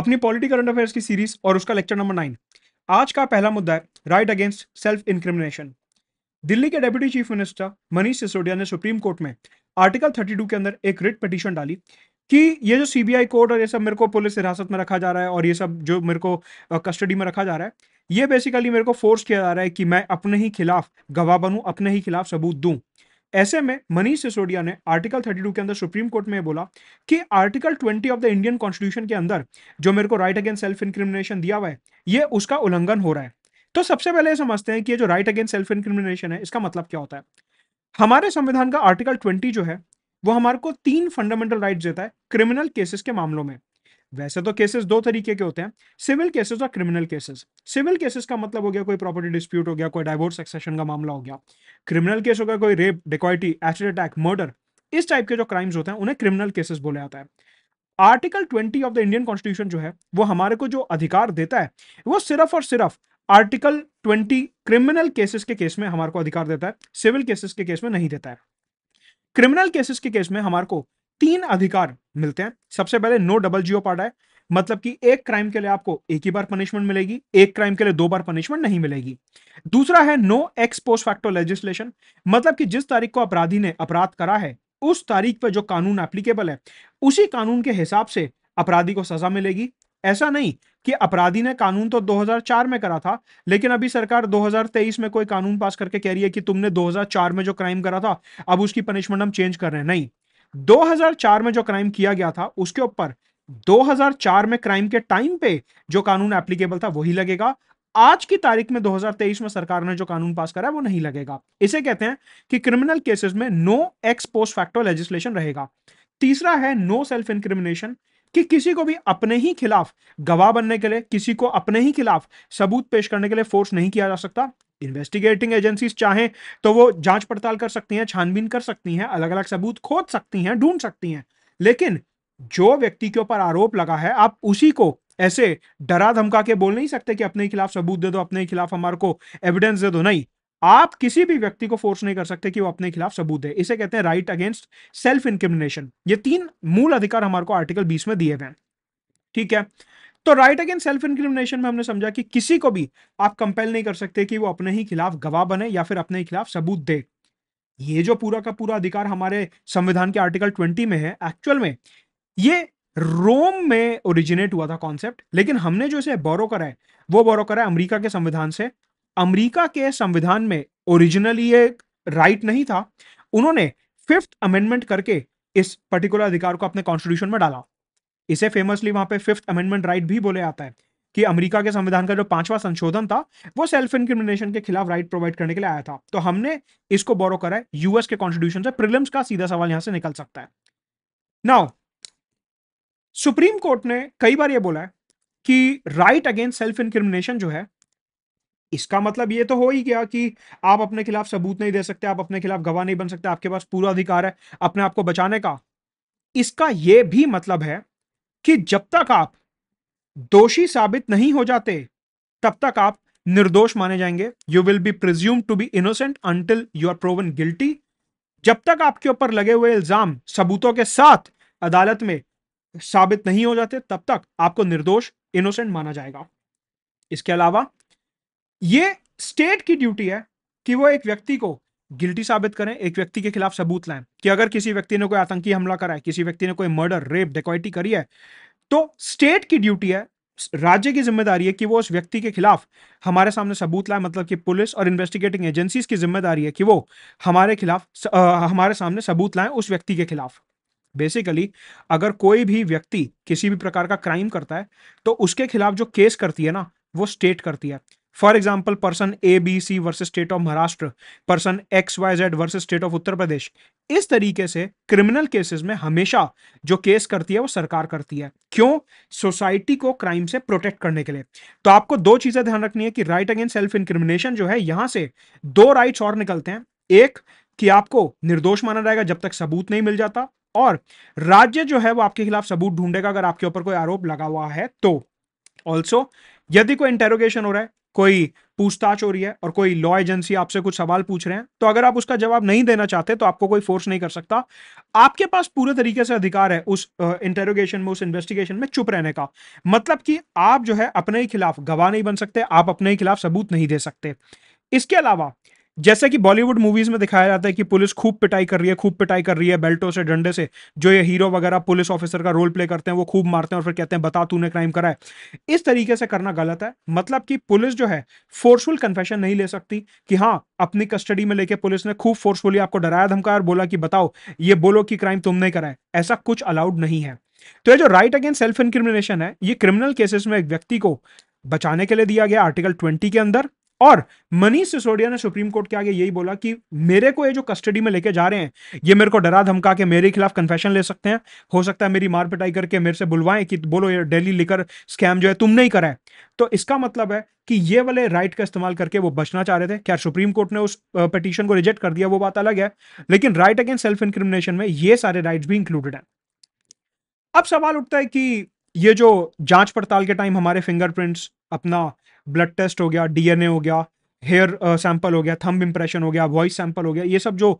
अपनी political current affairs की series और उसका लेक्चर नंबर नाइन आज का पहला मुद्दा है right against self incrimination Delhi के deputy chief minister Manish Sisodia ने सुप्रीम कोर्ट में आर्टिकल 32 के अंदर एक रिट पिटीशन डाली कि ये जो सीबीआई कोर्ट और ये सब मेरे को पुलिस हिरासत में रखा जा रहा है और ये सब जो मेरे को कस्टडी में रखा जा रहा है ये बेसिकली मेरे को फोर्स किया जा रहा है कि मैं अपने ही खिलाफ गवाह बनूं अपने ही खिलाफ सबूत दूं ऐसे में मनीष सिसोदिया ने आर्टिकल 32 के अंदर सुप्रीम कोर्ट में बोला कि article 20 of the Indian constitution के अंदर जो मेरे को राइट अगेंस्ट सेल्फ इंक्रिमिनेशन दिया हुआ है ये उसका उल्लंघन हो रहा है तो सबसे पहले समझते हैं कि ये जो राइट अगेंस्ट सेल्फ इंक्रिमिनेशन है इसका मतलब क्या होता है हमारे संविधान का आर्टिकल ट्वेंटी जो है वो हमारे को तीन फंडामेंटल राइट देता है क्रिमिनल केसेस के मामलों में वैसे तो केसेस दो तरीके के होते हैं सिविल केसेस और क्रिमिनल केसेस सिविल केसेस का मतलब हो गया कोई प्रॉपर्टी डिस्प्यूट हो गया कोई डाइवोर्स सक्सेशन का मामला हो गया क्रिमिनल केस हो गया कोई rape dacoity acid attack murder इस टाइप के जो क्राइम्स होते हैं उन्हें क्रिमिनल केसेस बोले जाता है article twenty of the Indian constitution जो है वो हमारे को जो अधिकार देता है वो सिर्फ और सिर्फ आर्टिकल ट्वेंटी क्रिमिनल केसेस के केस में हमारे को अधिकार देता है सिविल केसेस के केस में नहीं देता है क्रिमिनल केसेस के केस में हमारे को तीन अधिकार मिलते हैं सबसे पहले नो डबल जियो पार्ट है मतलब कि एक क्राइम के लिए आपको एक ही बार पनिशमेंट मिलेगी एक क्राइम के लिए दो बार पनिशमेंट नहीं मिलेगी दूसरा है no ex post facto legislation मतलब कि जिस तारीख को अपराधी ने अपराध करा है उस तारीख पर जो कानून एप्लीकेबल है उसी कानून के हिसाब से अपराधी को सजा मिलेगी ऐसा नहीं कि अपराधी ने कानून तो 2004 में करा था लेकिन अभी सरकार 2023 में कोई कानून पास करके कह रही है कि तुमने 2004 में जो क्राइम करा था अब उसकी पनिशमेंट हम चेंज कर रहे हैं नहीं 2004 में जो क्राइम किया गया था उसके ऊपर 2004 में क्राइम के टाइम पे जो कानून एप्लीकेबल था वही लगेगा आज की तारीख में 2023 में सरकार ने जो कानून पास करा है वो नहीं लगेगा इसे कहते हैं कि क्रिमिनल केसेस में no ex post facto legislation रहेगा तीसरा है नो सेल्फ इनक्रिमिनेशन कि किसी को भी अपने ही खिलाफ गवाह बनने के लिए किसी को अपने ही खिलाफ सबूत पेश करने के लिए फोर्स नहीं किया जा सकता इन्वेस्टिगेटिंग एजेंसीज चाहें तो वो जांच पड़ताल कर सकती हैं छानबीन कर सकती हैं अलग अलग सबूत खोज सकती हैं ढूंढ सकती हैं लेकिन जो व्यक्ति के ऊपर आरोप लगा है आप उसी को ऐसे डरा धमका के बोल नहीं सकते कि अपने खिलाफ सबूत दे दो अपने खिलाफ हमारे को एविडेंस दे दो नहीं आप किसी भी व्यक्ति को फोर्स नहीं कर सकते कि वो अपने खिलाफ सबूत दे इसे कहते हैं राइट अगेंस्ट सेल्फ इनक्रिमिनेशन ये तीन मूल अधिकार हमारे को आर्टिकल बीस में दिए हुए हैं ठीक है तो राइट अगेंस्ट सेल्फ इंक्रिमिनेशन में हमने समझा कि किसी को भी आप कंपेल नहीं कर सकते कि वो अपने ही खिलाफ गवाह बने या फिर अपने ही खिलाफ सबूत दे ये जो पूरा का पूरा अधिकार हमारे संविधान के आर्टिकल 20 में है एक्चुअल में ये रोम में ओरिजिनेट हुआ था कॉन्सेप्ट लेकिन हमने जो इसे बोरो करा है वो बोरो करा है अमरीका के संविधान से अमरीका के संविधान में ओरिजिनली ये राइट नहीं था उन्होंने फिफ्थ अमेंडमेंट करके इस पर्टिकुलर अधिकार को अपने कॉन्स्टिट्यूशन में डाला इसे फेमसली वहां पे फिफ्थ अमेंडमेंट राइट भी बोले आता है कि अमेरिका के संविधान का जो पांचवा संशोधन था वो सेल्फ इंक्रिमिनेशन के खिलाफ राइट प्रोवाइड करने के लिए आया था तो हमने इसको बोरो करा है यूएस के कॉन्स्टिट्यूशन से प्रिलिम्स का सीधा सवाल यहां से निकल सकता है नाउ सुप्रीम कोर्ट ने कई बार ये बोला है कि राइट अगेंस्ट सेल्फ इंक्रिमिनेशन जो है इसका मतलब ये तो हो ही गया कि आप अपने खिलाफ सबूत नहीं दे सकते आप अपने खिलाफ गवाह नहीं बन सकते आपके पास पूरा अधिकार है अपने आप को बचाने का इसका यह भी मतलब है कि जब तक आप दोषी साबित नहीं हो जाते तब तक आप निर्दोष माने जाएंगे you will be presumed to be innocent until you are proven guilty जब तक आपके ऊपर लगे हुए इल्जाम सबूतों के साथ अदालत में साबित नहीं हो जाते तब तक आपको निर्दोष इनोसेंट माना जाएगा इसके अलावा ये स्टेट की ड्यूटी है कि वो एक व्यक्ति को गिल्टी साबित करें एक व्यक्ति के खिलाफ सबूत लाएं कि अगर किसी व्यक्ति ने कोई आतंकी हमला करा है किसी व्यक्ति ने कोई मर्डर रेप डेकोइटी करी है तो स्टेट की ड्यूटी है राज्य की जिम्मेदारी है कि वो उस व्यक्ति के खिलाफ हमारे सामने सबूत लाए मतलब कि पुलिस और इन्वेस्टिगेटिंग एजेंसीज की जिम्मेदारी है कि वो हमारे खिलाफ आ, हमारे सामने सबूत लाएं उस व्यक्ति के खिलाफ बेसिकली अगर कोई भी व्यक्ति किसी भी प्रकार का क्राइम करता है तो उसके खिलाफ जो केस करती है ना वो स्टेट करती है for example person A B C versus state of Maharashtra person X Y Z versus state of Uttar Pradesh इस तरीके से क्रिमिनल केसेस में हमेशा जो केस करती है वो सरकार करती है क्यों सोसाइटी को क्राइम से प्रोटेक्ट करने के लिए तो आपको दो चीजें ध्यान रखनी है कि राइट अगेंस्ट सेल्फ इनक्रिमिनेशन जो है यहां से दो राइट्स और निकलते हैं एक कि आपको निर्दोष माना जाएगा जब तक सबूत नहीं मिल जाता और राज्य जो है वो आपके खिलाफ सबूत ढूंढेगा अगर आपके ऊपर कोई आरोप लगा हुआ है तो ऑल्सो यदि कोई इंटेरोगेशन हो रहा है कोई पूछताछ हो रही है और कोई लॉ एजेंसी आपसे कुछ सवाल पूछ रहे हैं तो अगर आप उसका जवाब नहीं देना चाहते तो आपको कोई फोर्स नहीं कर सकता आपके पास पूरे तरीके से अधिकार है उस इंटेरोगेशन में उस इन्वेस्टिगेशन में चुप रहने का मतलब कि आप जो है अपने ही खिलाफ गवाह नहीं बन सकते आप अपने ही खिलाफ सबूत नहीं दे सकते इसके अलावा जैसा कि बॉलीवुड मूवीज में दिखाया जाता है कि पुलिस खूब पिटाई कर रही है खूब पिटाई कर रही है बेल्टों से डंडे से जो ये हीरो वगैरह पुलिस ऑफिसर का रोल प्ले करते हैं वो खूब मारते हैं और फिर कहते हैं बता तूने क्राइम करा है इस तरीके से करना गलत है मतलब कि पुलिस जो है फोर्सफुल कन्फेशन नहीं ले सकती कि हाँ अपनी कस्टडी में लेके पुलिस ने खूब फोर्सफुली आपको डराया धमकाया और बोला कि बताओ ये बोलो कि क्राइम तुमने करा है ऐसा कुछ अलाउड नहीं है तो ये जो राइट अगेंस्ट सेल्फ इंक्रिमिनेशन है ये क्रिमिनल केसेस में एक व्यक्ति को बचाने के लिए दिया गया आर्टिकल 20 के अंदर और मनीष सिसोदिया ने सुप्रीम कोर्ट के आगे यही बोला कि मेरे को ये जो कस्टडी में लेके जा रहे हैं ये मेरे को डरा धमका के मेरे खिलाफ कन्फेशन ले सकते हैं हो सकता है मेरी मार पिटाई करके मेरे से बुलवाएं कि बोलो ये डेली लिकर स्कैम जो है तुम नहीं करा तो इसका मतलब है कि ये वाले राइट का इस्तेमाल करके वो बचना चाह रहे थे क्या सुप्रीम कोर्ट ने उस पटिशन को रिजेक्ट कर दिया वो बात अलग है लेकिन राइट अगेंस्ट सेल्फ इंक्रिमिनेशन में ये सारे राइट्स भी इंक्लूडेड हैं अब सवाल उठता है कि ये जो जांच पड़ताल के टाइम हमारे फिंगरप्रिंट्स अपना ब्लड टेस्ट हो गया डीएनए हो गया हेयर सैंपल हो गया थंब इंप्रेशन हो गया वॉइस सैंपल हो गया ये सब जो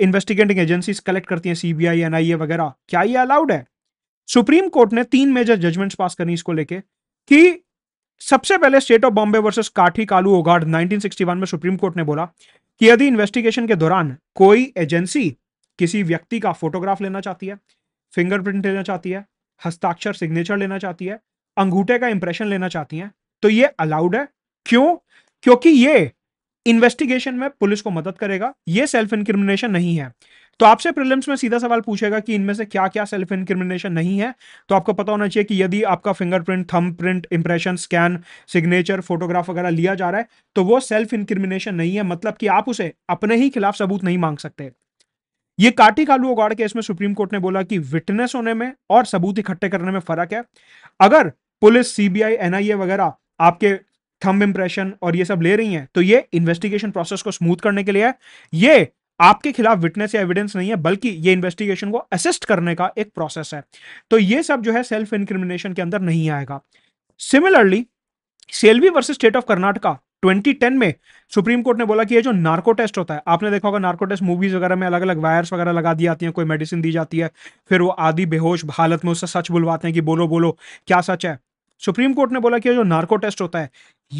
इन्वेस्टिगेटिंग एजेंसीज कलेक्ट करती हैं सीबीआई एनआईए वगैरह क्या ये अलाउड है सुप्रीम कोर्ट ने तीन मेजर जजमेंट्स पास करी इसको लेके कि सबसे पहले स्टेट ऑफ बॉम्बे वर्सेस काठी कालू ओगाड 1961 में सुप्रीम कोर्ट ने बोला कि यदि इन्वेस्टिगेशन के दौरान कोई एजेंसी किसी व्यक्ति का फोटोग्राफ लेना चाहती है फिंगरप्रिंट लेना चाहती है हस्ताक्षर सिग्नेचर लेना चाहती है अंगूठे का इंप्रेशन लेना चाहती हैं तो ये अलाउड है क्यों क्योंकि ये इन्वेस्टिगेशन में पुलिस को मदद करेगा ये सेल्फ इंक्रिमिनेशन नहीं है तो आपसे प्रिलिम्स में सीधा सवाल पूछेगा कि इनमें से क्या क्या सेल्फ इंक्रिमिनेशन नहीं है तो आपको पता होना चाहिए कि यदि आपका fingerprint thumb print impression scan signature photograph वगैरह लिया जा रहा है तो वो सेल्फ इंक्रिमिनेशन नहीं है मतलब कि आप उसे अपने ही खिलाफ सबूत नहीं मांग सकते ये काटी कालू उगाड़ केस में सुप्रीम कोर्ट ने बोला कि विटनेस होने में और सबूत इकट्ठे करने में फर्क है अगर पुलिस सीबीआई एनआईए वगैरह आपके थंब इंप्रेशन और ये सब ले रही हैं तो ये इन्वेस्टिगेशन प्रोसेस को स्मूथ करने के लिए है ये आपके खिलाफ विटनेस या एविडेंस नहीं है बल्कि ये इन्वेस्टिगेशन को असिस्ट करने का एक प्रोसेस है तो ये सब जो है सेल्फ इंक्रिमिनेशन के अंदर नहीं आएगा similarly Selvi versus state of Karnataka 2010 में सुप्रीम कोर्ट ने बोला कि ये जो नार्को टेस्ट होता है आपने देखा होगा नार्को टेस्ट मूवीज वगैरह में अलग अलग वायर्स वगैरह लगा दी जाती हैं कोई मेडिसिन दी जाती है फिर वो आदि बेहोश हालत में उससे सच बुलवाते हैं कि बोलो बोलो क्या सच है सुप्रीम कोर्ट ने बोला कि जो नार्को टेस्ट होता है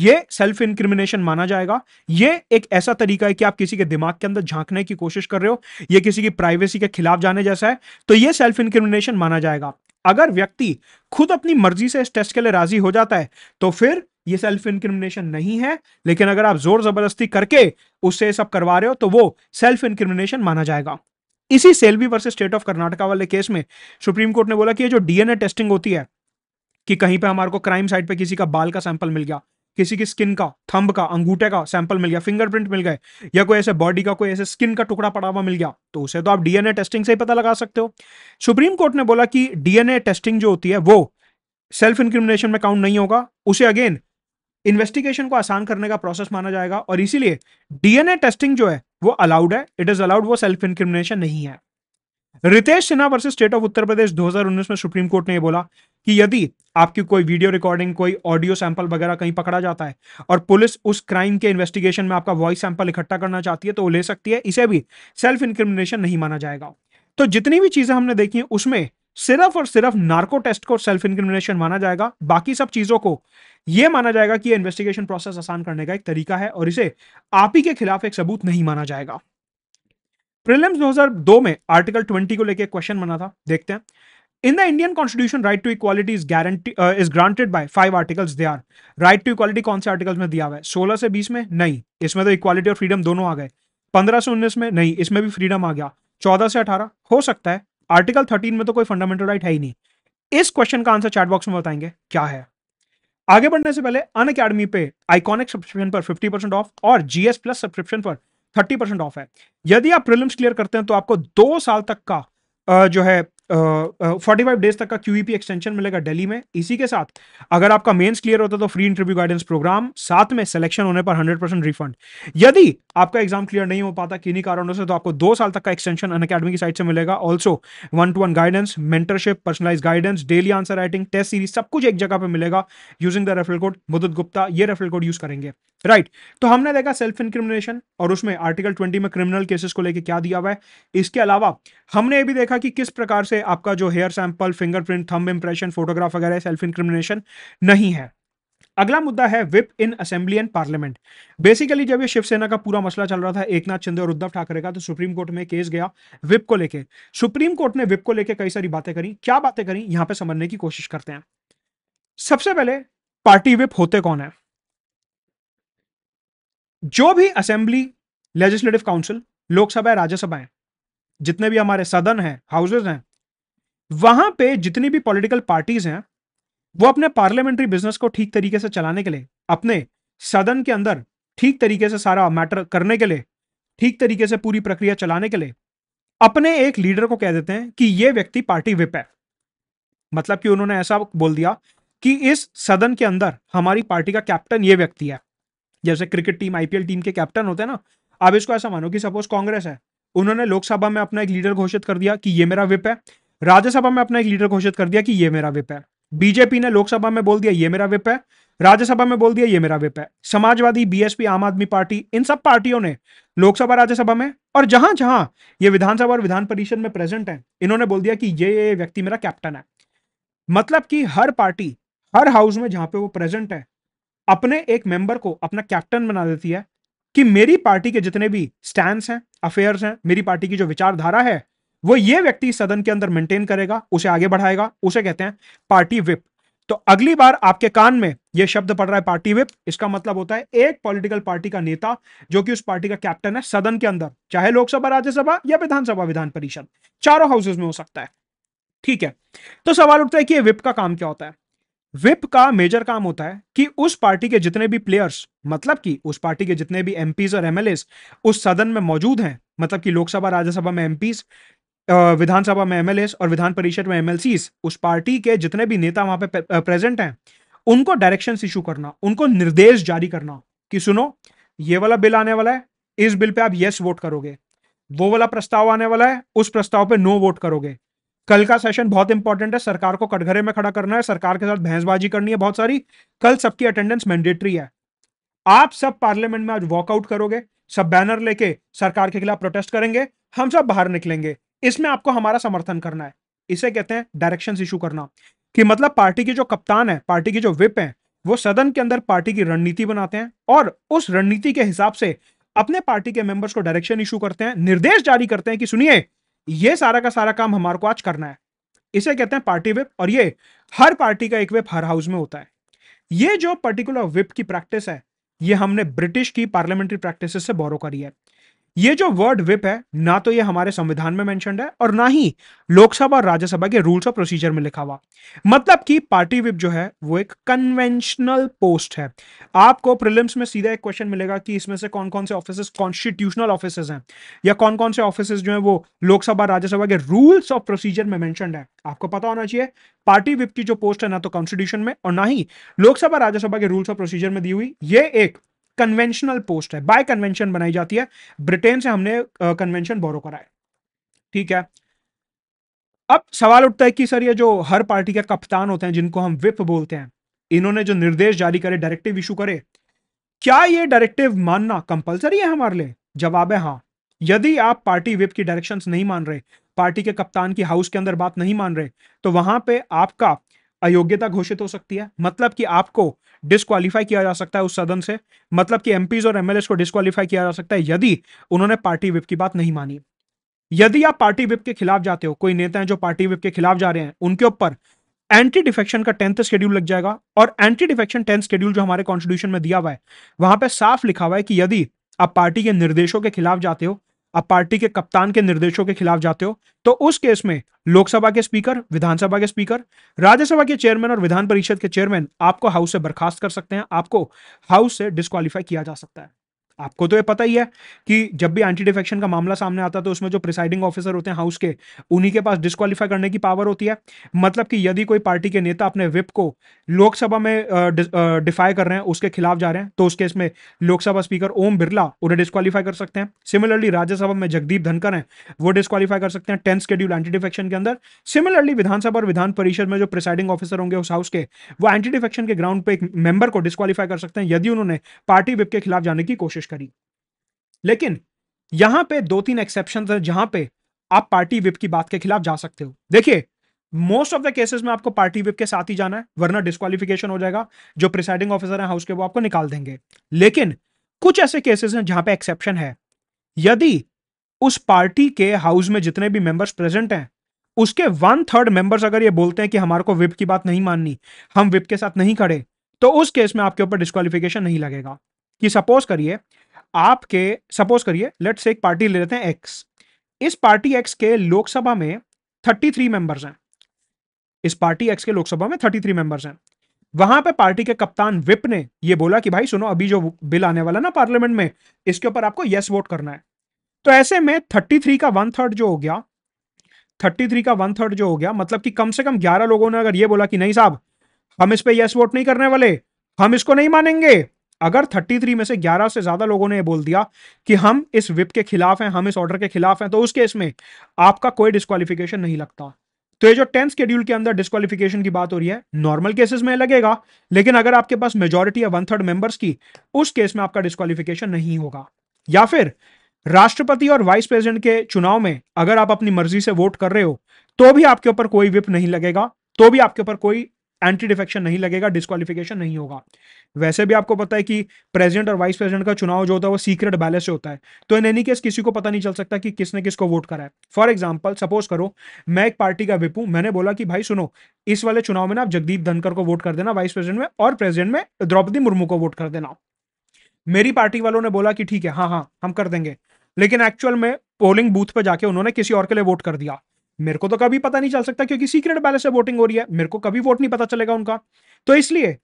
ये सेल्फ इंक्रिमिनेशन माना जाएगा ये एक ऐसा तरीका है कि आप किसी के दिमाग के अंदर झांकने की कोशिश कर रहे हो ये किसी की प्राइवेसी के खिलाफ जाने जैसा है तो ये सेल्फ इंक्रिमिनेशन माना जाएगा अगर व्यक्ति खुद अपनी मर्जी से इस टेस्ट के लिए राजी हो जाता है तो फिर ये सेल्फ इंक्रिमिनेशन नहीं है लेकिन अगर आप जोर जबरदस्ती करके उससे सब करवा रहे हो तो वो सेल्फ इंक्रिमिनेशन माना जाएगा इसी Selvi versus state of Karnataka वाले केस में सुप्रीम कोर्ट ने बोला कि ये जो डीएनए टेस्टिंग होती है कि कहीं पे हमारे को क्राइम साइट पे किसी का बाल का सैंपल मिल गया किसी की स्किन का थंब का अंगूठे का सैंपल मिल गया फिंगरप्रिंट मिल गए या कोई ऐसे बॉडी का कोई ऐसे स्किन का टुकड़ा पड़ा हुआ मिल गया तो उसे तो आप डीएनए टेस्टिंग से ही पता लगा सकते हो सुप्रीम कोर्ट ने बोला कि डीएनए टेस्टिंग जो होती है वो सेल्फ इंक्रिमिनेशन में काउंट नहीं होगा उसे अगेन इन्वेस्टिगेशन को आसान करने का प्रोसेस माना जाएगा और इसीलिए डीएनए टेस्टिंग जो है वो अलाउड है इट इज अलाउड वो सेल्फ इंक्रिमिनेशन नहीं है Ritesh Sinha versus state of Uttar Pradesh 2019 में सुप्रीम कोर्ट ने बोला कि यदि आपकी कोई वीडियो रिकॉर्डिंग कोई ऑडियो सैंपल वगैरह कहीं पकड़ा जाता है और पुलिस उस क्राइम के इन्वेस्टिगेशन में आपका वॉइस सैंपल इकट्ठा करना चाहती है तो वो ले सकती है इसे भी सेल्फ इंक्रिमिनेशन नहीं माना जाएगा तो जितनी भी चीजें हमने देखी है उसमें सिर्फ और सिर्फ नार्को टेस्ट को सेल्फ इंक्रिमिनेशन माना जाएगा बाकी सब चीजों को यह माना जाएगा कि यह इन्वेस्टिगेशन प्रोसेस आसान करने का एक तरीका है और इसे आप ही के खिलाफ एक सबूत नहीं माना जाएगा प्रिलिम्स 2002 में आर्टिकल 20 को लेकर क्वेश्चन बना था देखते हैं in the Indian constitution right to equality is guarantee is granted by five articles they are right to equality कौन से आर्टिकल्स में दिया हुआ है 16 से 20 में नहीं इसमें तो इक्वालिटी और फ्रीडम दोनों आ गए 15 से उन्नीस में नहीं इसमें भी फ्रीडम आ गया चौदह से अठारह हो सकता है आर्टिकल थर्टीन में तो कोई फंडामेंटल राइट right है ही नहीं इस क्वेश्चन का आंसर चैट बॉक्स में बताएंगे क्या है आगे बढ़ने से पहले अन अकेडमी पे आइकॉनिक सब्सक्रिप्शन पर 50 परसेंट ऑफ और जीएस प्लस सब्सक्रिप्शन पर 30 परसेंट ऑफ है यदि आप प्रीलिम्स क्लियर करते हैं तो आपको दो साल तक का जो है फोर्टी फाइव डेज तक का क्यू एक्सटेंशन e मिलेगा दिल्ली में इसी के साथ अगर आपका मेंस क्लियर होता तो फ्री इंटरव्यू गाइडेंस प्रोग्राम साथ में सिलेक्शन होने पर हंड्रेड परसेंट रिफंड यदि आपका एग्जाम क्लियर नहीं हो पाता किन्हीं कारणों से तो आपको दो साल तक का एक्सटेंशन अन अकेडमी की साइड से मिलेगा also one to one guidance mentorship personalize guidance daily answer writing test series सब कुछ एक जगह पर मिलेगा using the referral code Mudit Gupta ये रेफरल कोड यूज करेंगे राइट right. तो हमने देखा सेल्फ इनक्रिमिनेशन और उसमें आर्टिकल ट्वेंटी में क्रिमिनल केसेस को लेकर क्या दिया हुआ है इसके अलावा हमने ये भी देखा कि किस प्रकार से से आपका जो hair sample fingerprint thumb impression photograph वगैरह सेल्फ इंक्रिमिनेशन नहीं है अगला मुद्दा है whip in assembly and parliament basically जब ये शिवसेना का पूरा मसला चल रहा था एकनाथ शिंदे और उद्धव ठाकरे का तो सुप्रीम कोर्ट में केस गया विप को लेके सुप्रीम कोर्ट ने विप को लेके कई सारी बातें करी क्या बातें करी यहां पे समझने की कोशिश करते हैं सबसे पहले पार्टी विप होते कौन है जो भी assembly legislative council Lok Sabha Rajya Sabha जितने भी हमारे सदन हैं हाउसेज हैं वहां पे जितनी भी पॉलिटिकल पार्टीज हैं वो अपने पार्लियामेंट्री बिजनेस को ठीक तरीके से चलाने के लिए अपने सदन के अंदर ठीक तरीके से सारा मैटर करने के लिए ठीक तरीके से पूरी प्रक्रिया चलाने के लिए अपने एक लीडर को कह देते हैं कि ये व्यक्ति पार्टी विप है मतलब कि उन्होंने ऐसा बोल दिया कि इस सदन के अंदर हमारी पार्टी का कैप्टन ये व्यक्ति है जैसे क्रिकेट टीम आईपीएल टीम के कैप्टन होते हैं ना आप इसको ऐसा मानो कि सपोज कांग्रेस है उन्होंने लोकसभा में अपना एक लीडर घोषित कर दिया कि ये मेरा विप है राज्यसभा में अपना एक लीडर घोषित कर दिया कि ये मेरा विप है बीजेपी ने लोकसभा में बोल दिया ये मेरा विप है राज्यसभा में बोल दिया ये मेरा विप है समाजवादी बीएसपी आम आदमी पार्टी इन सब पार्टियों ने लोकसभा राज्यसभा में और जहां जहां ये विधानसभा और विधान परिषद में प्रेजेंट है इन्होंने बोल दिया कि ये ये व्यक्ति मेरा कैप्टन है मतलब कि हर पार्टी हर हाउस में जहां पे वो प्रेजेंट है अपने एक मेंबर को अपना कैप्टन बना देती है कि मेरी पार्टी के जितने भी स्टैंड हैं अफेयर्स हैं मेरी पार्टी की जो विचारधारा है वो ये व्यक्ति सदन के अंदर मेंटेन करेगा उसे आगे बढ़ाएगा उसे कहते हैं पार्टी विप तो अगली बार आपके कान में यह शब्द पड़ रहा है पार्टी विप इसका मतलब होता है एक पॉलिटिकल पार्टी का नेता जो कि उस पार्टी का कैप्टन है सदन के अंदर चाहे लोकसभा राज्यसभा या विधानसभा विधान परिषद चारों हाउसेज में हो सकता है ठीक है तो सवाल उठता है कि विप का काम क्या होता है विप का मेजर काम होता है कि उस पार्टी के जितने भी प्लेयर्स मतलब कि उस पार्टी के जितने भी एमपीज और एमएलए उस सदन में मौजूद हैं मतलब कि लोकसभा राज्यसभा में एमपीज विधानसभा में एमएलए और विधान परिषद में एमएलसी उस पार्टी के जितने भी नेता वहां पे प्रेजेंट हैं उनको डायरेक्शन इशू करना उनको निर्देश जारी करना कि सुनो ये वाला बिल आने वाला है इस बिल पे आप यस वोट करोगे वो वाला प्रस्ताव आने वाला है उस प्रस्ताव पे नो वोट करोगे कल का सेशन बहुत इंपॉर्टेंट है सरकार को कटघरे में खड़ा करना है सरकार के साथ भैंसबाजी करनी है बहुत सारी कल सबकी अटेंडेंस मैंडेटरी है आप सब पार्लियामेंट में आज वॉकआउट करोगे सब बैनर लेके सरकार के खिलाफ प्रोटेस्ट करेंगे हम सब बाहर निकलेंगे इसमें आपको हमारा समर्थन करना है इसे कहते हैं डायरेक्शन इशू करना कि मतलब पार्टी के जो कप्तान है पार्टी के जो विप है वो सदन के अंदर पार्टी की रणनीति बनाते हैं और उस रणनीति के हिसाब से अपने पार्टी के मेंबर्स को डायरेक्शन इशू करते हैं निर्देश जारी करते हैं कि सुनिए ये सारा का सारा काम हमारे को आज करना है इसे कहते हैं पार्टी विप और ये हर पार्टी का एक विप हर हाउस में होता है ये जो पर्टिकुलर विप की प्रैक्टिस है ये हमने ब्रिटिश की पार्लियामेंट्री प्रैक्टिस से बोरो करी है ये जो वर्ड विप है ना तो ये हमारे संविधान में मेंशनड है और ना ही लोकसभा और राज्यसभा के रूल्स और प्रोसीजर में लिखा हुआ मतलब कि पार्टी विप जो है वो एक कन्वेंशनल पोस्ट है आपको प्रिलिम्स में सीधा एक क्वेश्चन मिलेगा कि इसमें से कौन कौन से ऑफिस कॉन्स्टिट्यूशनल ऑफिस हैं या कौन कौन से ऑफिस जो है वो लोकसभा राज्यसभा के रूल्स ऑफ प्रोसीजर में मैंशनड है आपको पता होना चाहिए पार्टी विप की जो पोस्ट है ना तो कॉन्स्टिट्यूशन में और ना ही लोकसभा राज्यसभा के रूल्स और प्रोसीजर में दी हुई ये एक कन्वेंशनल पोस्ट है बाय कन्वेंशन बनाई जाती है ब्रिटेन से हमने कन्वेंशन बोरो करा है ठीक है अब सवाल उठता है कि सर ये जो हर पार्टी के कप्तान होते हैं जिनको हम विप बोलते हैं इन्होंने जो निर्देश जारी करे डायरेक्टिव इशू करे क्या ये डायरेक्टिव मानना कंपलसरी है हमारे लिए जवाब है हाँ यदि आप पार्टी विप की डायरेक्शन नहीं मान रहे पार्टी के कप्तान की हाउस के अंदर बात नहीं मान रहे तो वहां पे आपका अयोग्यता घोषित हो सकती है मतलब कि आपको डिस्कालीफाई किया जा सकता है उस सदन से मतलब कि एम और एम को डिस्कालीफाई किया जा सकता है यदि उन्होंने पार्टी विप की बात नहीं मानी यदि आप पार्टी विप के खिलाफ जाते हो कोई नेता है जो पार्टी विप के खिलाफ जा रहे हैं उनके ऊपर एंटी डिफेक्शन का टेंथ शेड्यूल लग जाएगा और एंटी डिफेक्शन टेंथ शेड्यूल जो हमारे कॉन्स्टिट्यूशन में दिया हुआ है वहां पर साफ लिखा हुआ है कि यदि आप पार्टी के निर्देशों के खिलाफ जाते हो आप पार्टी के कप्तान के निर्देशों के खिलाफ जाते हो तो उस केस में लोकसभा के स्पीकर विधानसभा के स्पीकर राज्यसभा के चेयरमैन और विधान परिषद के चेयरमैन आपको हाउस से बर्खास्त कर सकते हैं आपको हाउस से डिस्कालीफाई किया जा सकता है आपको तो ये पता ही है कि जब भी एंटी डिफेक्शन का मामला सामने आता है तो उसमें जो प्रिसाइडिंग ऑफिसर होते हैं हाउस के उन्हीं के पास डिस्कालीफाई करने की पावर होती है मतलब कि यदि कोई पार्टी के नेता अपने विप को लोकसभा में डिफाई कर रहे हैं उसके खिलाफ जा रहे हैं तो उस केस में लोकसभा स्पीकर ओम बिरला उन्हें डिस्कालीफाई कर सकते हैं सिमिलरली राज्यसभा में जगदीप धनकर हैं वो डिस्कालीफाई कर सकते हैं टेंथ शेड्यूल एंटी डिफेक्शन के अंदर सिमिलरली विधानसभा और विधान परिषद में जो प्रिसाइडिंग ऑफिसर होंगे उस हाउस के वो एंटी डिफेक्शन के ग्राउंड पर एक मेंबर को डिस्कालीफाई कर सकते हैं यदि उन्होंने पार्टी विप के खिलाफ जाने की कोशिश करी लेकिन यहां पे दो तीन एक्सेप्शन है जहां पे आप पार्टी विप की बात के खिलाफ जा सकते हो देखिए मोस्ट ऑफ द केसेस में आपको पार्टी विप के साथ ही जाना है वरना डिस्कालिफिकेशन हो जाएगा जो प्रिसाइडिंग ऑफिसर है हाउस के वो आपको निकाल देंगे लेकिन कुछ ऐसे केसेस हैं जहां पे एक्सेप्शन है यदि उस पार्टी के हाउस में जितने भी मेंबर्स प्रेजेंट हैं उसके वन थर्ड मेंबर्स अगर ये बोलते हैं कि हमारे को विप की बात नहीं माननी हम विप के साथ नहीं खड़े तो उस केस में आपके ऊपर डिस्कालिफिकेशन नहीं लगेगा कि सपोज करिए आपके सपोज करिए लेट से एक पार्टी ले लेते हैं एक्स इस पार्टी एक्स के लोकसभा में थर्टी थ्री मेंबर्स हैं इस पार्टी एक्स के लोकसभा में थर्टी थ्री मेंबर्स हैं वहां पे पार्टी के कप्तान विप ने ये बोला कि भाई सुनो अभी जो बिल आने वाला ना पार्लियामेंट में इसके ऊपर आपको यस वोट करना है तो ऐसे में थर्टी थ्री का वन थर्ड जो हो गया थर्टी थ्री का वन थर्ड जो हो गया मतलब कि कम से कम ग्यारह लोगों ने अगर ये बोला कि नहीं साहब हम इस पर यस वोट नहीं करने वाले हम इसको नहीं मानेंगे अगर 33 में से 11 से ज़्यादा लोगों ने बोल दिया कि हम इस विप के खिलाफ हैं हम इस ऑर्डर के खिलाफ हैं तो उस केस में आपका कोई डिस्कालिफिकेशन नहीं लगता तो ये जो टेंथ स्केड्यूल के अंदर डिस्कालिफिकेशन की बात हो रही है नॉर्मल केसेस में लगेगा लेकिन अगर आपके पास मेजोरिटी या वन थर्ड मेंबर्स की उस केस में आपका डिस्कालिफिकेशन नहीं होगा या फिर राष्ट्रपति और वाइस प्रेसिडेंट के चुनाव में अगर आप अपनी मर्जी से वोट कर रहे हो तो भी आपके ऊपर कोई विप नहीं लगेगा तो भी आपके ऊपर कोई एंटी डिफेक्शन नहीं लगेगा डिस्कालिफिकेशन नहीं होगा वैसे भी आपको पता है कि प्रेसिडेंट और वाइस प्रेसिडेंट का चुनाव जो होता है वो सीक्रेट बैलेट से होता है तो इन एनी केस किसी को पता नहीं चल सकता कि किसने किसको वोट करा है फॉर एग्जाम्पल सपोज करो मैं एक पार्टी का विपू मैंने बोला कि भाई सुनो इस वाले चुनाव में ना आप जगदीप धनकर को वोट कर देना वाइस प्रेसिडेंट में और प्रेसिडेंट में द्रौपदी मुर्मू को वोट कर देना मेरी पार्टी वालों ने बोला कि ठीक है हाँ हाँ हम कर देंगे लेकिन एक्चुअल में पोलिंग बूथ पर जाके उन्होंने किसी और के लिए वोट कर दिया मेरे को तो कभी पता नहीं चल सकता क्योंकि सीक्रेट बैलेट से वोटिंग हो रही है मेरे को कभी वोट नहीं पता चलेगा उनका तो इसलिए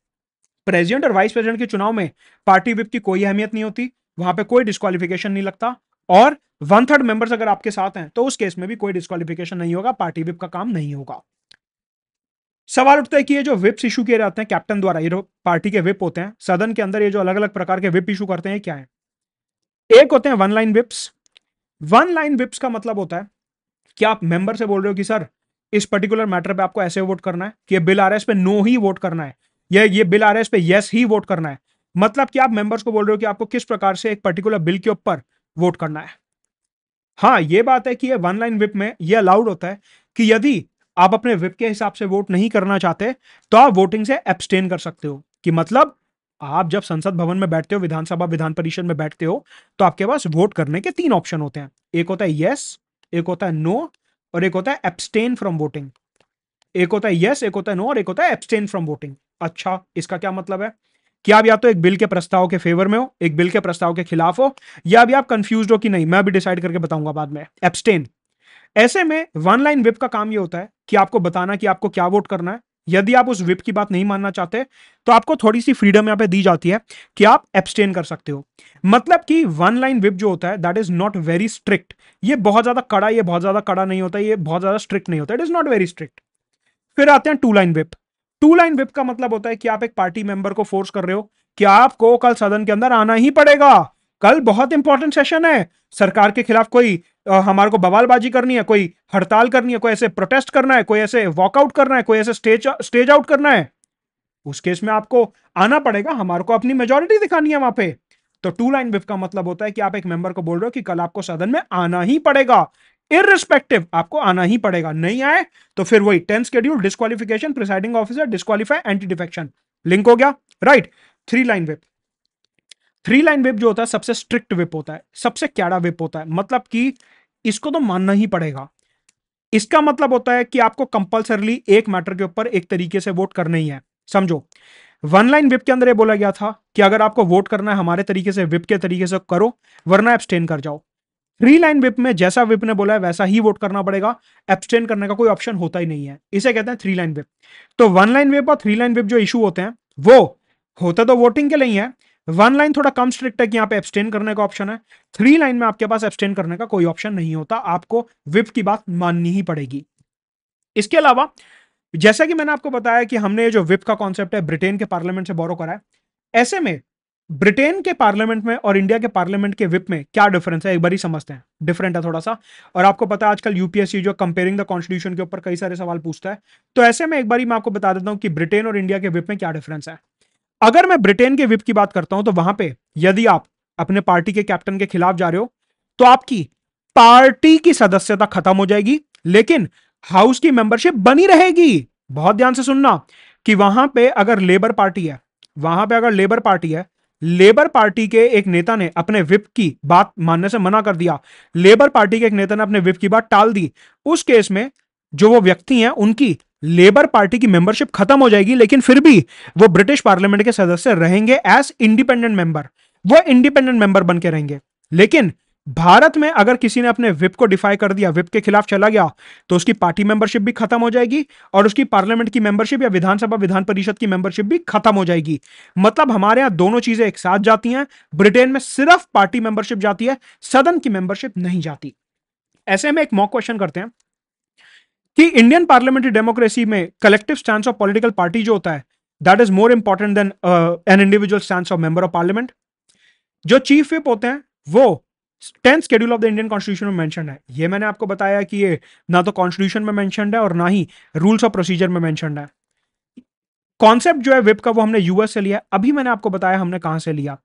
प्रेसिडेंट और वाइस प्रेसिडेंट के चुनाव में पार्टी विप की कोई अहमियत नहीं होती वहां पे कोई डिस्कालिफिकेशन नहीं लगता और वन थर्ड मेंबर्स अगर आपके साथ हैं तो उस केस में भी कोई डिस्कालिफिकेशन नहीं होगा पार्टी विप का काम नहीं होगा सवाल उठता है कि ये जो विप्स इशू किए जाते हैं कैप्टन द्वारा ये जो पार्टी के विप होते हैं सदन के अंदर ये जो अलग अलग प्रकार के विप इशू करते हैं क्या है एक होते हैं one line whips one line whips का मतलब होता है क्या आप मेंबर से बोल रहे हो कि सर इस पर्टिकुलर मैटर पे आपको ऐसे वोट करना है कि ये बिल आर पे नो ही वोट करना है या ये बिल आर पे यस ही वोट करना है मतलब कि आप मेंबर्स को बोल रहे हो कि आपको किस प्रकार से एक पर्टिकुलर बिल के ऊपर वोट करना है हाँ ये बात है कि ये वन लाइन विप में ये अलाउड होता है कि यदि आप अपने विप के हिसाब से वोट नहीं करना चाहते तो आप वोटिंग से एब्सटेन कर सकते हो कि मतलब आप जब संसद भवन में बैठते हो विधानसभा विधान परिषद में बैठते हो तो आपके पास वोट करने के तीन ऑप्शन होते हैं एक होता है यस एक होता है नो और एक होता है एब्सटेन फ्रॉम वोटिंग एक होता है यस एक होता है नो और एक होता है एब्सटेन फ्रॉम वोटिंग अच्छा इसका क्या मतलब है कि आप या तो एक बिल के प्रस्ताव के फेवर में हो एक बिल के प्रस्ताव के खिलाफ हो या अभी आप कंफ्यूज हो कि नहीं मैं भी डिसाइड करके बताऊंगा बाद में एब्सटेन ऐसे में वन लाइन विप का काम ये होता है कि आपको बताना कि आपको क्या वोट करना है यदि आप उस विप की बात नहीं मानना चाहते तो आपको थोड़ी सी फ्रीडम यहाँ पे दी जाती है कि आप एब्सटेन कर सकते हो मतलब कि वन लाइन विप जो होता है that is not very strict ये बहुत ज्यादा कड़ा ये बहुत ज्यादा कड़ा नहीं होता ये बहुत ज्यादा स्ट्रिक्ट नहीं होता it is not very strict फिर आते हैं two line whip two line whip का मतलब होता है कि आप एक पार्टी मेंबर को फोर्स कर रहे हो कि आपको कल सदन के अंदर आना ही पड़ेगा कल बहुत इंपॉर्टेंट सेशन है सरकार के खिलाफ कोई हमारे को बवालबाजी करनी है कोई हड़ताल करनी है कोई ऐसे प्रोटेस्ट करना है कोई ऐसे वॉकआउट करना है कोई ऐसे स्टेज स्टेज आउट करना है उस केस में आपको आना पड़ेगा हमारे को अपनी मेजोरिटी दिखानी है वहां पे तो टू लाइन विफ का मतलब होता है कि आप एक मेंबर को बोल रहे हो कि कल आपको सदन में आना ही पड़ेगा इरिस्पेक्टिव आपको आना ही पड़ेगा नहीं आए तो फिर वही tenth schedule disqualification presiding officer disqualify anti defection link हो गया right three line whip three line whip जो होता है सबसे स्ट्रिक्ट विप होता है सबसे कैड़ा विप होता है मतलब कि इसको तो मानना ही पड़ेगा इसका मतलब होता है कि आपको कंपलसरली एक मैटर के ऊपर एक तरीके से वोट करना ही है समझो वन लाइन विप के अंदर ये बोला गया था कि अगर आपको वोट करना है हमारे तरीके से विप के तरीके से करो वरना एब्सटेन कर जाओ थ्री लाइन विप में जैसा विप ने बोला है वैसा ही वोट करना पड़ेगा एब्सटेन करने का कोई ऑप्शन होता ही नहीं है इसे कहते हैं थ्री लाइन विप तो वन लाइन विप और थ्री लाइन विप जो इशू होते हैं वो होते तो वोटिंग के लिए है वन लाइन थोड़ा कम स्ट्रिक्ट है कि यहाँ पे एब्सटेन करने का ऑप्शन है थ्री लाइन में आपके पास एब्सटेन करने का कोई ऑप्शन नहीं होता आपको विप की बात माननी ही पड़ेगी इसके अलावा जैसा कि मैंने आपको बताया कि हमने जो विप का कॉन्सेप्ट है ब्रिटेन के पार्लियामेंट से बोरो करा है ऐसे में ब्रिटेन के पार्लियामेंट में और इंडिया के पार्लियामेंट के विप में क्या डिफरेंस है एक बार ही समझते हैं डिफरेंट है थोड़ा सा और आपको पता है आजकल यूपीएससी जो कंपेयरिंग द कॉन्स्टिट्यूशन के ऊपर कई सारे सवाल पूछता है तो ऐसे में एक बार ही मैं आपको बता देता हूँ कि ब्रिटेन और इंडिया के विप में क्या डिफरेंस है अगर मैं ब्रिटेन के विप की बात करता हूं तो वहां पे यदि आप अपने पार्टी के कैप्टन के खिलाफ जा रहे हो तो आपकी पार्टी की सदस्यता खत्म हो जाएगी लेकिन हाउस की मेंबरशिप बनी रहेगी बहुत ध्यान से सुनना कि वहां पे अगर लेबर पार्टी है वहां पे अगर लेबर पार्टी है लेबर पार्टी के एक नेता ने अपने विप की बात मानने से मना कर दिया लेबर पार्टी के एक नेता ने अपने विप की बात टाल दी उस केस में जो वो व्यक्ति हैं उनकी लेबर पार्टी की मेंबरशिप खत्म हो जाएगी लेकिन फिर भी वो ब्रिटिश पार्लियामेंट के सदस्य रहेंगे एज इंडिपेंडेंट मेंबर वो इंडिपेंडेंट मेंबर बन के रहेंगे लेकिन भारत में अगर किसी ने अपने विप को डिफाई कर दिया विप के खिलाफ चला गया तो उसकी पार्टी मेंबरशिप भी खत्म हो जाएगी और उसकी पार्लियामेंट की मेंबरशिप या विधानसभा विधान परिषद की मेंबरशिप भी खत्म हो जाएगी मतलब हमारे यहां दोनों चीजें एक साथ जाती हैं ब्रिटेन में सिर्फ पार्टी मेंबरशिप जाती है सदन की मेंबरशिप नहीं जाती ऐसे में एक मॉक क्वेश्चन करते हैं कि इंडियन पार्लियामेंट्री डेमोक्रेसी में collective stand of political party जो होता है that is more important than an individual stand of member of parliament जो चीफ विप होते हैं वो tenth schedule of the Indian constitution में मेंशन है ये मैंने आपको बताया कि ये ना तो कॉन्स्टिट्यूशन में मेंशन है और ना ही रूल्स ऑफ प्रोसीजर में मेंशन है कॉन्सेप्ट जो है विप का वो हमने यूएस से लिया अभी मैंने आपको बताया हमने कहां से लिया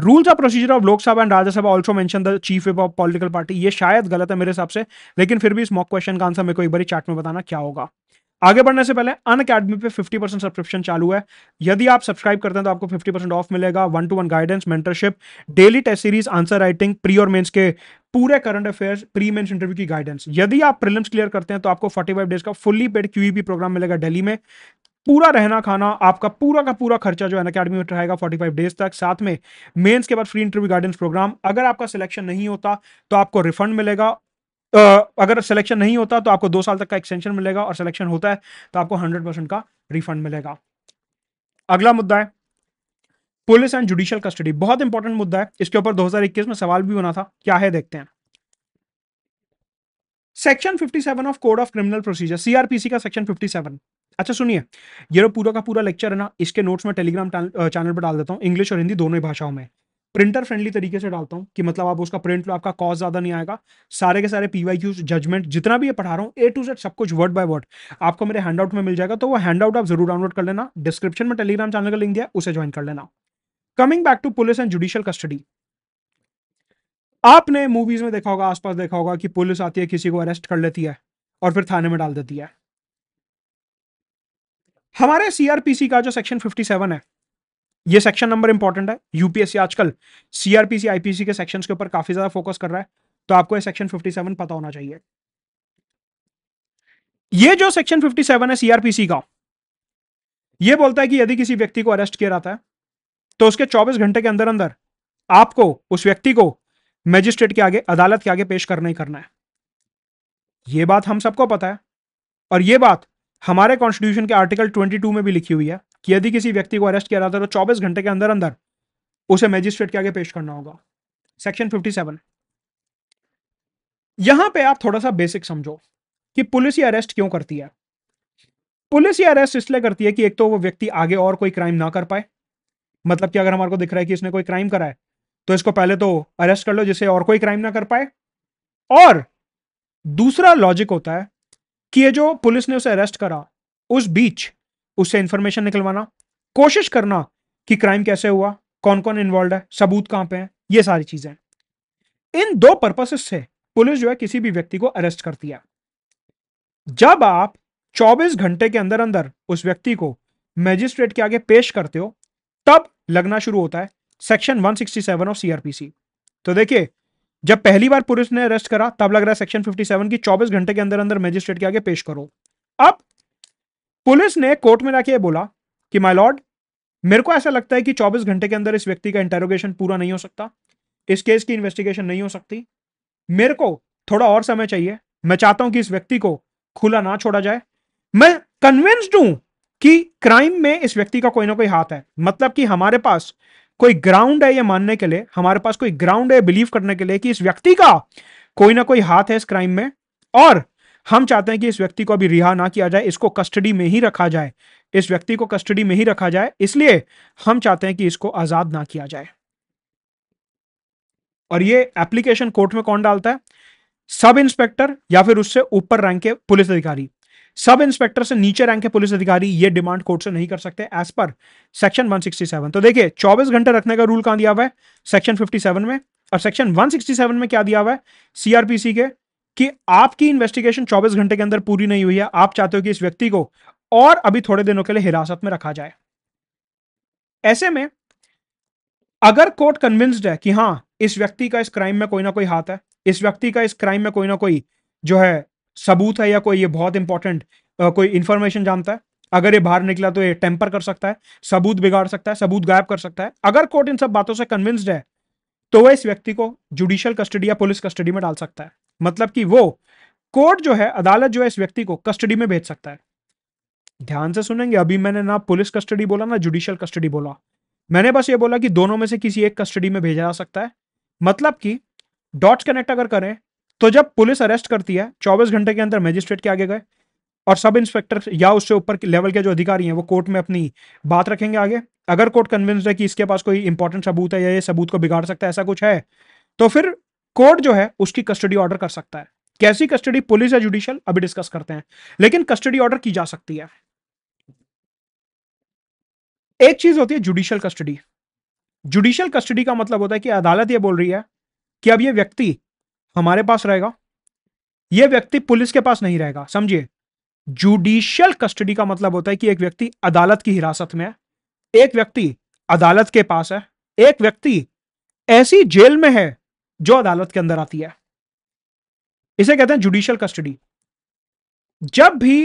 rules of procedure of Lok Sabha and Rajya Sabha also mention the chief of political party ये शायद गलत है मेरे हिसाब से लेकिन फिर भी इस मॉक क्वेश्चन का आंसर मेरे को एक बार चैट में बताना क्या होगा आगे बढ़ने से पहले अन अकेडमी पे 50 परसेंट सब्सक्रिप्शन चालू है यदि आप सब्सक्राइब करते हैं तो आपको 50 परसेंट ऑफ मिलेगा one to one guidance mentorship daily test series answer writing pre और मेंस के पूरे current affairs pre mains interview की गाइडेंस यदि आप प्रिलिम्स क्लियर करते हैं तो आपको 45 डेज का फुली पेड क्यूईपी प्रोग्राम मिलेगा डेली में पूरा रहना खाना आपका पूरा का पूरा खर्चा जो है अकेडमी में रहेगा 45 डेज तक साथ में मेंस के बाद फ्री इंटरव्यू गाइडेंस प्रोग्राम अगर आपका सिलेक्शन नहीं होता तो आपको रिफंड मिलेगा Uh, अगर सिलेक्शन नहीं होता तो आपको दो साल तक का एक्सटेंशन मिलेगा और सिलेक्शन होता है तो आपको हंड्रेड परसेंट का रिफंड मिलेगा अगला मुद्दा है पुलिस एंड जुडिशियल कस्टडी बहुत इंपॉर्टेंट मुद्दा है इसके ऊपर 2021 में सवाल भी बना था क्या है देखते हैं section 57 of code of criminal procedure CrPC का सेक्शन फिफ्टी अच्छा सुनिए ये जो पूरा का पूरा लेक्चर है ना इसके नोट्स में टेलीग्राम चैनल पर डाल देता हूँ इंग्लिश और हिंदी दोनों भाषाओं में प्रिंटर फ्रेंडली तरीके से डालता हूँ कि मतलब आप उसका प्रिंट लो आपका कॉस्ट ज़्यादा नहीं आएगा सारे के सारे पीवाई क्यूज जजमेंट जितना भी ये पढ़ा रहा हूँ ए टू जेड सब कुछ वर्ड बाय वर्ड आपको मेरे हैंड आउट में मिल जाएगा तो वो हैंड आउट आप जरूर डाउनलोड कर लेना डिस्क्रिप्शन में टेलीग्राम चैनल का लिंक दिया उसे ज्वाइन कर लेना coming back to police and judicial custody आपने मूवीज में देखा होगा आसपास देखा होगा कि पुलिस आती है किसी को अरेस्ट कर लेती है और फिर थाने में डाल देती है हमारे सीआरपीसी का जो सेक्शन 57 है ये सेक्शन नंबर इंपॉर्टेंट है यूपीएससी आजकल सीआरपीसी आईपीसी के सेक्शंस के ऊपर काफी ज्यादा फोकस कर रहा है तो आपको ये सेक्शन 57 पता होना चाहिए ये जो सेक्शन 57 है सीआरपीसी का ये बोलता है कि यदि किसी व्यक्ति को अरेस्ट किया जाता है तो उसके 24 घंटे के अंदर अंदर आपको उस व्यक्ति को मैजिस्ट्रेट के आगे अदालत के आगे पेश करना ही करना है ये बात हम सबको पता है और ये बात हमारे कॉन्स्टिट्यूशन के आर्टिकल 22 में भी लिखी हुई है कि यदि किसी व्यक्ति को अरेस्ट किया जाता है तो चौबीस घंटे के अंदर अंदर उसे मैजिस्ट्रेट के आगे पेश करना होगा सेक्शन फिफ्टी यहां पे आप थोड़ा सा बेसिक समझो कि पुलिस ये अरेस्ट क्यों करती है पुलिस ये अरेस्ट इसलिए करती है कि एक तो वो व्यक्ति आगे और कोई क्राइम ना कर पाए मतलब कि अगर हमारे को दिख रहा है कि इसने कोई क्राइम करा है तो इसको पहले तो अरेस्ट कर लो जिससे और कोई क्राइम ना कर पाए और दूसरा लॉजिक होता है कि ये जो पुलिस ने उसे अरेस्ट करा उस बीच उससे इंफॉर्मेशन निकलवाना कोशिश करना कि क्राइम कैसे हुआ कौन कौन इन्वॉल्व है सबूत कहां पे हैं ये सारी चीजें इन दो पर्पसेस से पुलिस जो है किसी भी व्यक्ति को अरेस्ट करती है जब आप 24 घंटे के अंदर अंदर उस व्यक्ति को मैजिस्ट्रेट के आगे पेश करते हो तब लगना शुरू होता है सेक्शन 167 ऑफ सीआरपीसी तो देखिए जब पहली बार पुलिस ने अरेस्ट करा तब लग रहा है सेक्शन 57 की 24 घंटे के अंदर अंदर मजिस्ट्रेट के आगे पेश करो अब पुलिस ने कोर्ट में जाके बोला कि माय लॉर्ड मेरे को ऐसा लगता है कि 24 घंटे के अंदर इस व्यक्ति का इंटेरोगेशन पूरा नहीं हो सकता इस केस की इन्वेस्टिगेशन नहीं हो सकती मेरे को थोड़ा और समय चाहिए मैं चाहता हूं कि इस व्यक्ति को खुला ना छोड़ा जाए मैं कन्विंस्ड हूं कि क्राइम में इस व्यक्ति का कोई ना कोई हाथ है मतलब कि हमारे पास कोई ग्राउंड है ये मानने के लिए हमारे पास कोई ग्राउंड है बिलीव करने के लिए कि इस व्यक्ति का कोई ना कोई हाथ है इस क्राइम में और हम चाहते हैं कि इस व्यक्ति को अभी रिहा ना किया जाए इसको कस्टडी में ही रखा जाए इस व्यक्ति को कस्टडी में ही रखा जाए इसलिए हम चाहते हैं कि इसको आज़ाद ना किया जाए और ये एप्लीकेशन कोर्ट में कौन डालता है सब इंस्पेक्टर या फिर उससे ऊपर रैंक के पुलिस अधिकारी सब इंस्पेक्टर से नीचे रैंक के पुलिस अधिकारी ये डिमांड कोर्ट से नहीं कर सकते एज पर सेक्शन 167 तो देखिए 24 घंटे रखने का रूल कहां दिया हुआ है सेक्शन 57 में और सेक्शन 167 में क्या दिया हुआ है सीआरपीसी के कि आपकी इन्वेस्टिगेशन 24 घंटे के अंदर पूरी नहीं हुई है आप चाहते हो कि इस व्यक्ति को और अभी थोड़े दिनों के लिए हिरासत में रखा जाए ऐसे में अगर कोर्ट कन्विंस्ड है कि हाँ इस व्यक्ति का इस क्राइम में कोई ना कोई हाथ है इस व्यक्ति का इस क्राइम में कोई ना कोई जो है सबूत है या कोई ये बहुत इंपॉर्टेंट कोई इंफॉर्मेशन जानता है अगर ये बाहर निकला तो ये टेम्पर कर सकता है सबूत बिगाड़ सकता है सबूत गायब कर सकता है अगर कोर्ट इन सब बातों से कन्विंस्ड है तो वह इस व्यक्ति को जुडिशियल कस्टडी या पुलिस कस्टडी में डाल सकता है मतलब कि वो कोर्ट जो है अदालत जो है इस व्यक्ति को कस्टडी में भेज सकता है ध्यान से सुनेंगे अभी मैंने ना पुलिस कस्टडी बोला ना जुडिशियल कस्टडी बोला मैंने बस ये बोला कि दोनों में से किसी एक कस्टडी में भेजा जा सकता है मतलब कि डॉट्स कनेक्ट अगर करें तो जब पुलिस अरेस्ट करती है चौबीस घंटे के अंदर मैजिस्ट्रेट के आगे गए और सब इंस्पेक्टर या उससे ऊपर लेवल के जो अधिकारी हैं वो कोर्ट में अपनी बात रखेंगे आगे अगर कोर्ट कन्विंस है कि इसके पास कोई इंपॉर्टेंट सबूत है या ये सबूत को बिगाड़ सकता है ऐसा कुछ है तो फिर कोर्ट जो है उसकी कस्टडी ऑर्डर कर सकता है कैसी कस्टडी पुलिस या जुडिशियल अभी डिस्कस करते हैं लेकिन कस्टडी ऑर्डर की जा सकती है एक चीज होती है जुडिशियल कस्टडी जुडिशियल कस्टडी का मतलब होता है कि अदालत ये बोल रही है कि अब ये व्यक्ति हमारे पास रहेगा यह व्यक्ति पुलिस के पास नहीं रहेगा समझिए जुडिशियल कस्टडी का मतलब होता है कि एक व्यक्ति अदालत की हिरासत में है एक व्यक्ति अदालत के पास है एक व्यक्ति ऐसी जेल में है जो अदालत के अंदर आती है इसे कहते हैं जुडिशियल कस्टडी जब भी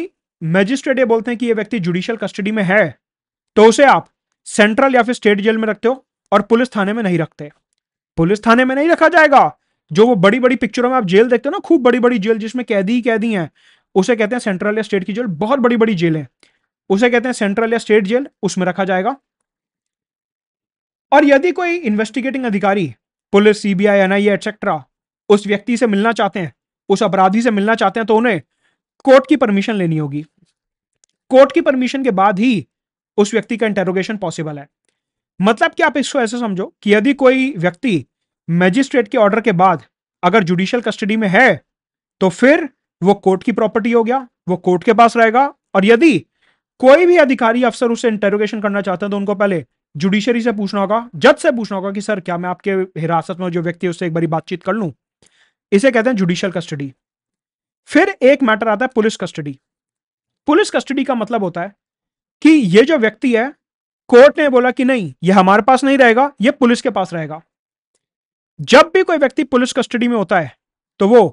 मजिस्ट्रेट ये बोलते हैं कि यह व्यक्ति जुडिशियल कस्टडी में है तो उसे आप सेंट्रल या फिर स्टेट जेल में रखते हो और पुलिस थाने में नहीं रखते पुलिस थाने में नहीं रखा जाएगा जो वो बड़ी बड़ी पिक्चरों में आप जेल देखते हो ना खूब बड़ी बड़ी जेल जिसमें कैदी ही कैदी हैं उसे कहते हैं सेंट्रल या स्टेट की जेल बहुत बड़ी बड़ी जेल है उसे कहते हैं सेंट्रल या स्टेट जेल उसमें रखा जाएगा और यदि कोई इन्वेस्टिगेटिंग अधिकारी पुलिस सीबीआई एनआईए एक्सेट्रा उस व्यक्ति से मिलना चाहते हैं उस अपराधी से मिलना चाहते हैं तो उन्हें कोर्ट की परमिशन लेनी होगी कोर्ट की परमिशन के बाद ही उस व्यक्ति का इंटेरोगेशन पॉसिबल है मतलब कि आप इसको ऐसे समझो कि यदि कोई व्यक्ति मैजिस्ट्रेट के ऑर्डर के बाद अगर जुडिशियल कस्टडी में है तो फिर वो कोर्ट की प्रॉपर्टी हो गया वो कोर्ट के पास रहेगा और यदि कोई भी अधिकारी अफसर उसे इंटेरोगेशन करना चाहते हैं तो उनको पहले जुडिशरी से पूछना होगा जज से पूछना होगा कि सर क्या मैं आपके हिरासत में जो व्यक्ति है उससे एक बारी बातचीत कर लूं इसे कहते हैं जुडिशियल कस्टडी फिर एक मैटर आता है पुलिस कस्टडी पुलिस कस्टडी का मतलब होता है कि ये जो व्यक्ति है कोर्ट ने बोला कि नहीं ये हमारे पास नहीं रहेगा ये पुलिस के पास रहेगा जब भी कोई व्यक्ति पुलिस कस्टडी में होता है तो वो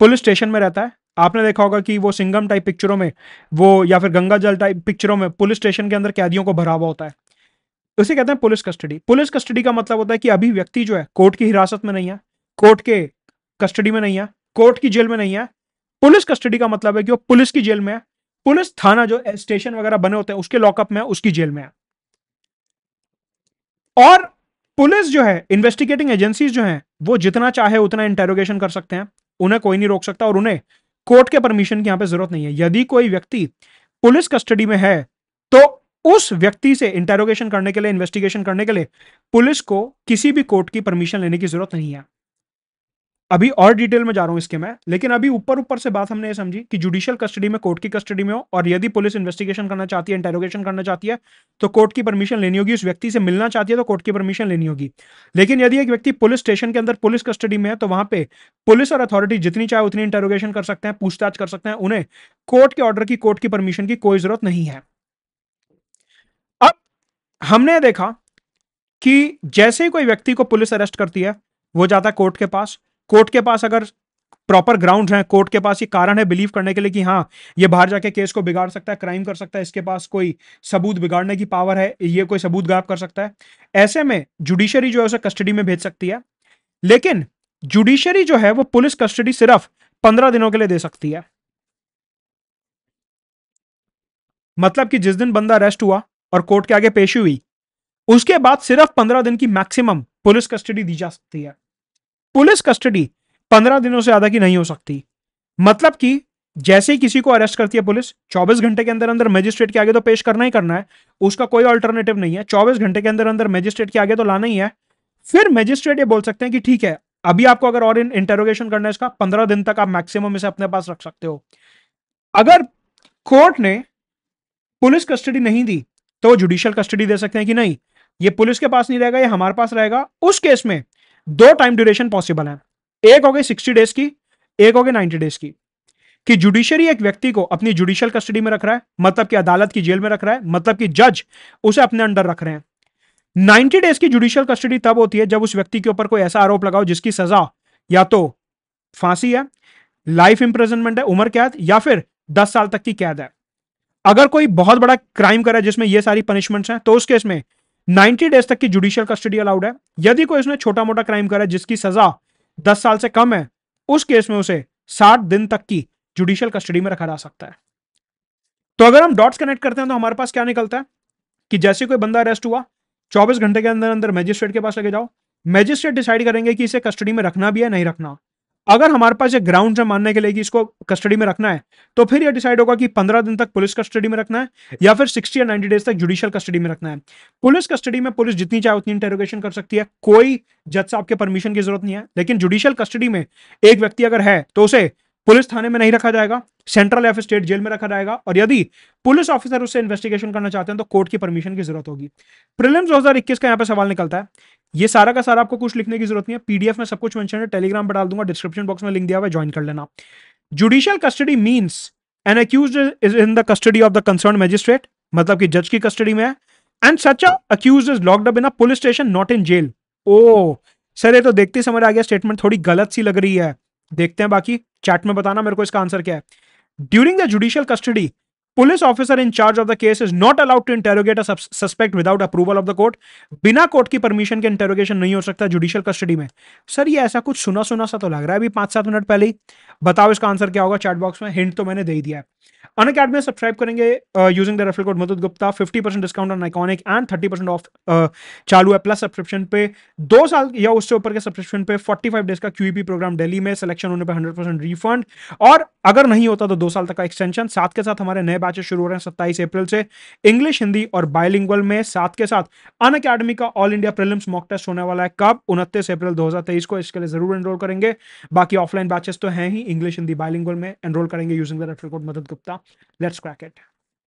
पुलिस स्टेशन में रहता है आपने देखा होगा कि वो सिंगम टाइप पिक्चरों में वो या फिर गंगा जल टाइप पिक्चरों में पुलिस स्टेशन के अंदर कैदियों को भरा हुआ होता है उसे कहते हैं पुलिस कस्टडी पुलिस कस्टडी का मतलब होता है कि अभी व्यक्ति जो है कोर्ट की हिरासत में नहीं है कोर्ट के कस्टडी में नहीं है कोर्ट की जेल में नहीं है पुलिस कस्टडी का मतलब है कि वो पुलिस की जेल में है पुलिस थाना जो स्टेशन वगैरह बने होते हैं उसके लॉकअप में है उसकी जेल में है और पुलिस जो है इन्वेस्टिगेटिंग एजेंसीज जो हैं वो जितना चाहे उतना इंटेरोगेशन कर सकते हैं उन्हें कोई नहीं रोक सकता और उन्हें कोर्ट के परमिशन की यहां पे जरूरत नहीं है यदि कोई व्यक्ति पुलिस कस्टडी में है तो उस व्यक्ति से इंटेरोगेशन करने के लिए इन्वेस्टिगेशन करने के लिए पुलिस को किसी भी कोर्ट की परमिशन लेने की जरूरत नहीं है अभी और डिटेल में जा रहा हूं इसके मैं लेकिन अभी ऊपर ऊपर से बात हमने ये समझी कि जुडिशियल कस्टडी में कोर्ट की कस्टडी में हो और यदि पुलिस इन्वेस्टिगेशन करना चाहती है इंटेरोगेशन करना चाहती है तो कोर्ट की परमिशन लेनी होगी उस व्यक्ति से मिलना चाहती है तो कोर्ट की परमिशन लेनी होगी लेकिन यदि एक व्यक्ति पुलिस स्टेशन के अंदर पुलिस कस्टडी में है तो वहां पर पुलिस और अथॉरिटी जितनी चाहे उतनी इंटेरोगेशन कर सकते हैं पूछताछ कर सकते हैं उन्हें कोर्ट के ऑर्डर की कोर्ट की परमिशन की कोई जरूरत नहीं है अब हमने देखा कि जैसे कोई व्यक्ति को पुलिस अरेस्ट करती है वो जाता है कोर्ट के पास कोर्ट के पास अगर प्रॉपर ग्राउंड है कोर्ट के पास ये कारण है बिलीव करने के लिए कि हाँ ये बाहर जाके केस को बिगाड़ सकता है क्राइम कर सकता है इसके पास कोई सबूत बिगाड़ने की पावर है ये कोई सबूत गायब कर सकता है ऐसे में जुडिशरी जो है उसे कस्टडी में भेज सकती है लेकिन जुडिशरी जो है वो पुलिस कस्टडी सिर्फ पंद्रह दिनों के लिए दे सकती है मतलब कि जिस दिन बंदा अरेस्ट हुआ और कोर्ट के आगे पेशी हुई उसके बाद सिर्फ पंद्रह दिन की मैक्सिमम पुलिस कस्टडी दी जा सकती है पुलिस कस्टडी पंद्रह दिनों से ज्यादा की नहीं हो सकती मतलब कि जैसे ही किसी को अरेस्ट करती है पुलिस 24 घंटे के अंदर अंदर मजिस्ट्रेट के आगे तो पेश करना ही करना है उसका कोई अल्टरनेटिव नहीं है 24 घंटे के अंदर अंदर मजिस्ट्रेट के आगे तो लाना ही है फिर मजिस्ट्रेट ये बोल सकते हैं कि ठीक है अभी आपको अगर और इंटेरोगेशन करना है इसका पंद्रह दिन तक आप मैक्सिमम इसे अपने पास रख सकते हो अगर कोर्ट ने पुलिस कस्टडी नहीं दी तो जुडिशियल कस्टडी दे सकते हैं कि नहीं ये पुलिस के पास नहीं रहेगा ये हमारे पास रहेगा उस केस में दो टाइम ड्यूरेशन पॉसिबल है एक हो गई सिक्सटी डेज की एक हो गई नाइन्टी डेज की कि जुडिशरी एक व्यक्ति को अपनी जुडिशियल कस्टडी में रख रहा है मतलब कि अदालत की जेल में रख रहा है मतलब कि जज उसे अपने अंडर रख रहे हैं 90 डेज की जुडिशियल कस्टडी तब होती है जब उस व्यक्ति के ऊपर कोई ऐसा आरोप लगाओ जिसकी सजा या तो फांसी है लाइफ इंप्रेजनमेंट है उम्र कैद या फिर दस साल तक की कैद है अगर कोई बहुत बड़ा क्राइम करे जिसमें ये सारी पनिशमेंट्स हैं तो उस केस में 90 डेज तक की जुडिशियल कस्टडी अलाउड है यदि कोई उसने छोटा मोटा क्राइम करा जिसकी सजा 10 साल से कम है उस केस में उसे 60 दिन तक की जुडिशियल कस्टडी में रखा जा सकता है तो अगर हम डॉट्स कनेक्ट करते हैं तो हमारे पास क्या निकलता है कि जैसे कोई बंदा अरेस्ट हुआ 24 घंटे के अंदर अंदर मैजिस्ट्रेट के पास लेके जाओ मैजिस्ट्रेट डिसाइड करेंगे कि इसे कस्टडी में रखना भी है नहीं रखना अगर हमारे पास ये ग्राउंड है मानने के लिए कि इसको कस्टडी में रखना है तो फिर ये डिसाइड होगा कि पंद्रह दिन तक पुलिस कस्टडी में रखना है या फिर सिक्सटी या नाइन्टी डेज तक जुडिशियल कस्टडी में रखना है पुलिस कस्टडी में पुलिस जितनी चाहे उतनी इंटेरोगेशन कर सकती है कोई जज साहब के परमिशन की जरूरत नहीं है लेकिन जुडिशियल कस्टडी में एक व्यक्ति अगर है तो उसे पुलिस थाने में नहीं रखा जाएगा सेंट्रल या फिर स्टेट जेल में रखा जाएगा और यदि पुलिस ऑफिसर उससे इन्वेस्टिगेशन करना चाहते हैं तो कोर्ट की परमिशन की जरूरत होगी प्रिलिम्स 2021 का यहाँ पर सवाल निकलता है ये सारा का सारा आपको कुछ लिखने की जरूरत नहीं है पीडीएफ में सब कुछ मैं है टेलीग्राम पर डाल दूंगा डिस्क्रिप्शन बॉक्स में लिंक दिया हुआ ज्वाइन कर लेना judicial custody means an accused is in the custody of the concerned magistrate मतलब कि जज की कस्टडी में है and such accused is locked up in police station not in jail oh sir ये तो देखते समझ आ गया स्टेटमेंट थोड़ी गलत सी लग रही है देखते हैं बाकी चैट में बताना मेरे को इसका आंसर क्या है during the judicial custody police officer in charge of the case is not allowed to interrogate a suspect without approval of the court बिना कोर्ट की परमिशन के इंटेरोगेशन नहीं हो सकता जुडिशियल कस्टडी में सर ये ऐसा कुछ सुना सुना सा तो लग रहा है अभी पांच सात मिनट पहले ही बताओ इसका आंसर क्या होगा चैट बॉक्स में हिंट तो मैंने दे दिया है अन अकेडमी सब्सक्राइब करेंगे यूजिंग द रेफर कोड मधुत Gupta fifty percent discount on iconic and thirty percent off चालू है प्लस सब्सक्रिप्शन पे दो साल या उससे ऊपर के सब्सक्रिप्शन पे फोर्टी फाइव डेज का क्यूपी प्रोग्राम डेली में सिलेक्शन होने पर हंड्रेड परसेंट रिफंड और अगर नहीं होता तो दो साल तक का एक्सटेंशन साथ के साथ हमारे नए बैचेस शुरू हो रहे हैं सत्ताईस अप्रैल से इंग्लिश हिंदी और बायलिंगुअल में साथ के साथ अन अकेडमी का all India prelims mock test होने वाला है कब उनतीस अप्रैल दो को इसके लिए जरूर एनरोल करेंगे बाकी ऑफलाइन बैचेस तो हैं ही इंग्लिश हिंदी बायलिंगुअल में एनरोल करेंगे यूजिंग द रेफर कोड मदद गुप्ता लेट्स क्रैकेट